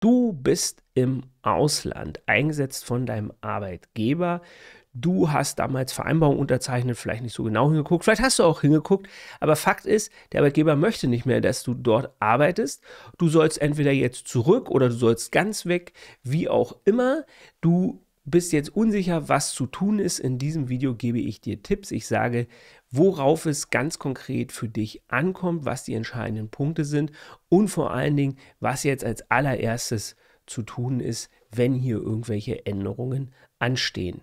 Du bist im Ausland, eingesetzt von deinem Arbeitgeber. Du hast damals Vereinbarungen unterzeichnet, vielleicht nicht so genau hingeguckt, vielleicht hast du auch hingeguckt, aber Fakt ist, der Arbeitgeber möchte nicht mehr, dass du dort arbeitest. Du sollst entweder jetzt zurück oder du sollst ganz weg, wie auch immer. Du bist jetzt unsicher, was zu tun ist, in diesem Video gebe ich dir Tipps. Ich sage, worauf es ganz konkret für dich ankommt, was die entscheidenden Punkte sind und vor allen Dingen, was jetzt als allererstes zu tun ist, wenn hier irgendwelche Änderungen anstehen.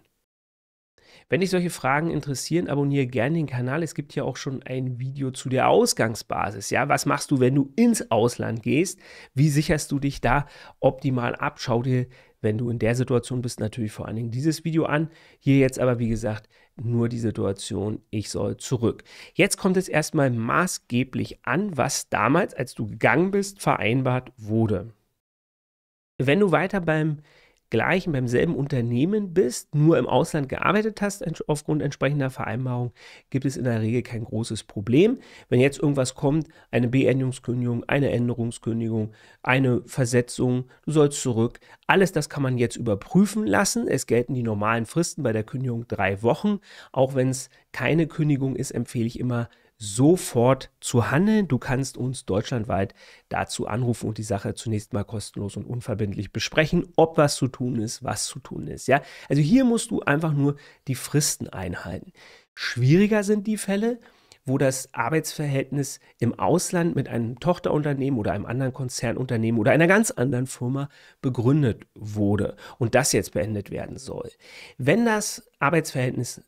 Wenn dich solche Fragen interessieren, abonniere gerne den Kanal. Es gibt hier auch schon ein Video zu der Ausgangsbasis. Ja, was machst du, wenn du ins Ausland gehst? Wie sicherst du dich da optimal ab? Schau dir wenn du in der Situation bist, natürlich vor allen Dingen dieses Video an. Hier jetzt aber, wie gesagt, nur die Situation, ich soll zurück. Jetzt kommt es erstmal maßgeblich an, was damals, als du gegangen bist, vereinbart wurde. Wenn du weiter beim gleichen, beim selben Unternehmen bist, nur im Ausland gearbeitet hast, aufgrund entsprechender Vereinbarung, gibt es in der Regel kein großes Problem. Wenn jetzt irgendwas kommt, eine Beendigungskündigung, eine Änderungskündigung, eine Versetzung, du sollst zurück, alles das kann man jetzt überprüfen lassen. Es gelten die normalen Fristen bei der Kündigung drei Wochen. Auch wenn es keine Kündigung ist, empfehle ich immer sofort zu handeln. Du kannst uns deutschlandweit dazu anrufen und die Sache zunächst mal kostenlos und unverbindlich besprechen, ob was zu tun ist, was zu tun ist. Ja, also hier musst du einfach nur die Fristen einhalten. Schwieriger sind die Fälle, wo das Arbeitsverhältnis im Ausland mit einem Tochterunternehmen oder einem anderen Konzernunternehmen oder einer ganz anderen Firma begründet wurde und das jetzt beendet werden soll. Wenn das Arbeitsverhältnis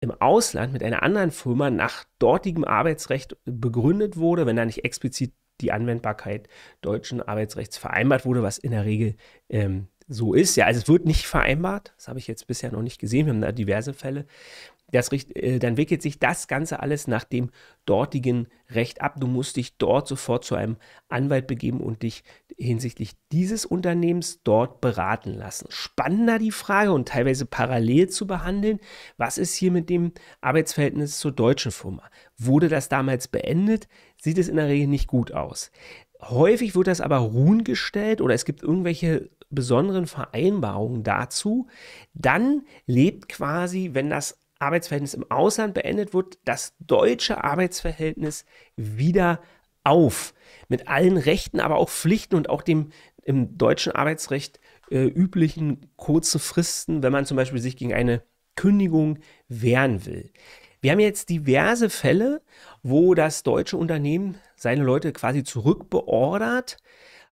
im Ausland mit einer anderen Firma nach dortigem Arbeitsrecht begründet wurde, wenn da nicht explizit die Anwendbarkeit deutschen Arbeitsrechts vereinbart wurde, was in der Regel ähm, so ist. Ja, also es wird nicht vereinbart. Das habe ich jetzt bisher noch nicht gesehen. Wir haben da diverse Fälle. Das, äh, dann wickelt sich das Ganze alles nach dem dortigen Recht ab. Du musst dich dort sofort zu einem Anwalt begeben und dich hinsichtlich dieses Unternehmens dort beraten lassen. Spannender die Frage und teilweise parallel zu behandeln, was ist hier mit dem Arbeitsverhältnis zur deutschen Firma? Wurde das damals beendet? Sieht es in der Regel nicht gut aus. Häufig wird das aber ruhen gestellt oder es gibt irgendwelche besonderen Vereinbarungen dazu. Dann lebt quasi, wenn das Arbeitsverhältnis im Ausland beendet wird, das deutsche Arbeitsverhältnis wieder auf. Mit allen Rechten, aber auch Pflichten und auch dem im deutschen Arbeitsrecht äh, üblichen kurzen Fristen, wenn man zum Beispiel sich gegen eine Kündigung wehren will. Wir haben jetzt diverse Fälle, wo das deutsche Unternehmen seine Leute quasi zurückbeordert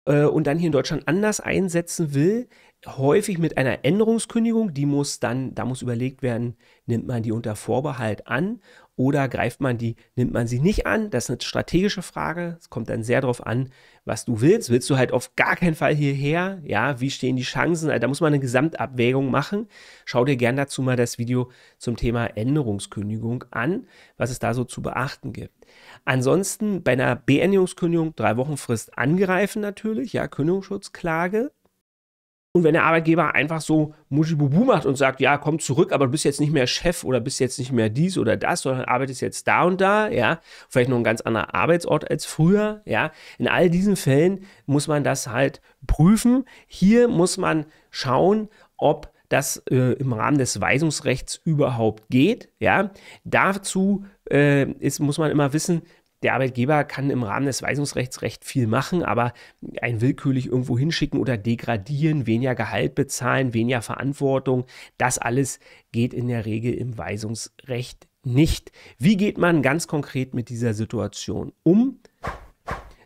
äh, und dann hier in Deutschland anders einsetzen will, häufig mit einer Änderungskündigung, die muss dann, da muss überlegt werden, nimmt man die unter Vorbehalt an oder greift man die, nimmt man sie nicht an? Das ist eine strategische Frage. Es kommt dann sehr darauf an, was du willst. Willst du halt auf gar keinen Fall hierher? Ja, wie stehen die Chancen? Also da muss man eine Gesamtabwägung machen. Schau dir gern dazu mal das Video zum Thema Änderungskündigung an, was es da so zu beachten gibt. Ansonsten bei einer Beendigungskündigung drei Wochen Frist angreifen natürlich, ja, Kündigungsschutzklage. Und wenn der Arbeitgeber einfach so Muschibubu macht und sagt, ja, komm zurück, aber du bist jetzt nicht mehr Chef oder bist jetzt nicht mehr dies oder das, sondern arbeitest jetzt da und da, ja, vielleicht noch ein ganz anderer Arbeitsort als früher, ja. In all diesen Fällen muss man das halt prüfen. Hier muss man schauen, ob das äh, im Rahmen des Weisungsrechts überhaupt geht, ja. Dazu äh, ist, muss man immer wissen, der Arbeitgeber kann im Rahmen des Weisungsrechts recht viel machen, aber einen willkürlich irgendwo hinschicken oder degradieren, weniger Gehalt bezahlen, weniger Verantwortung, das alles geht in der Regel im Weisungsrecht nicht. Wie geht man ganz konkret mit dieser Situation um?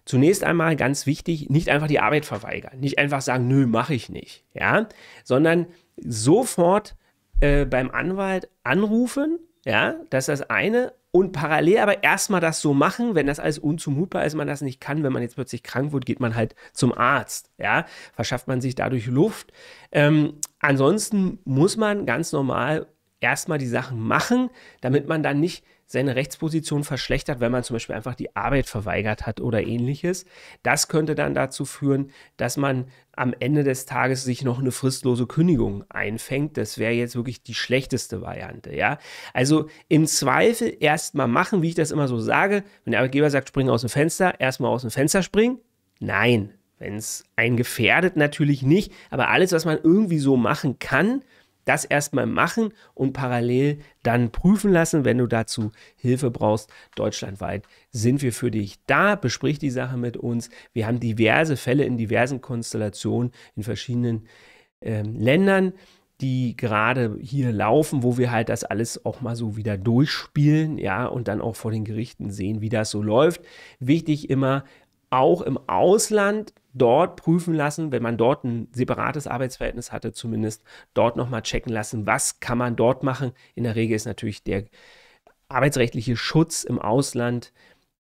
Zunächst einmal ganz wichtig, nicht einfach die Arbeit verweigern, nicht einfach sagen, nö, mache ich nicht, ja, sondern sofort äh, beim Anwalt anrufen, ja, das ist das eine, und parallel aber erstmal das so machen, wenn das alles unzumutbar ist, man das nicht kann, wenn man jetzt plötzlich krank wird, geht man halt zum Arzt, ja, verschafft man sich dadurch Luft. Ähm, ansonsten muss man ganz normal erstmal die Sachen machen, damit man dann nicht seine Rechtsposition verschlechtert, wenn man zum Beispiel einfach die Arbeit verweigert hat oder ähnliches. Das könnte dann dazu führen, dass man am Ende des Tages sich noch eine fristlose Kündigung einfängt. Das wäre jetzt wirklich die schlechteste Variante, ja. Also im Zweifel erstmal machen, wie ich das immer so sage. Wenn der Arbeitgeber sagt, spring aus dem Fenster, erstmal aus dem Fenster springen. Nein, wenn es einen gefährdet, natürlich nicht. Aber alles, was man irgendwie so machen kann, das erstmal machen und parallel dann prüfen lassen. Wenn du dazu Hilfe brauchst, deutschlandweit sind wir für dich da. Besprich die Sache mit uns. Wir haben diverse Fälle in diversen Konstellationen in verschiedenen äh, Ländern die gerade hier laufen, wo wir halt das alles auch mal so wieder durchspielen, ja, und dann auch vor den Gerichten sehen, wie das so läuft. Wichtig immer auch im Ausland dort prüfen lassen, wenn man dort ein separates Arbeitsverhältnis hatte, zumindest dort nochmal checken lassen, was kann man dort machen. In der Regel ist natürlich der arbeitsrechtliche Schutz im Ausland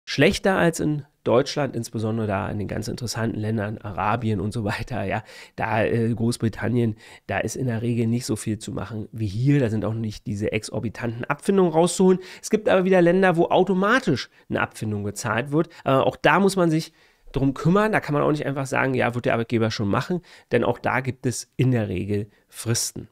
schlechter als in Deutschland insbesondere da in den ganz interessanten Ländern, Arabien und so weiter, ja, da äh, Großbritannien, da ist in der Regel nicht so viel zu machen wie hier. Da sind auch nicht diese exorbitanten Abfindungen rauszuholen. Es gibt aber wieder Länder, wo automatisch eine Abfindung gezahlt wird. Äh, auch da muss man sich drum kümmern. Da kann man auch nicht einfach sagen, ja, wird der Arbeitgeber schon machen, denn auch da gibt es in der Regel Fristen.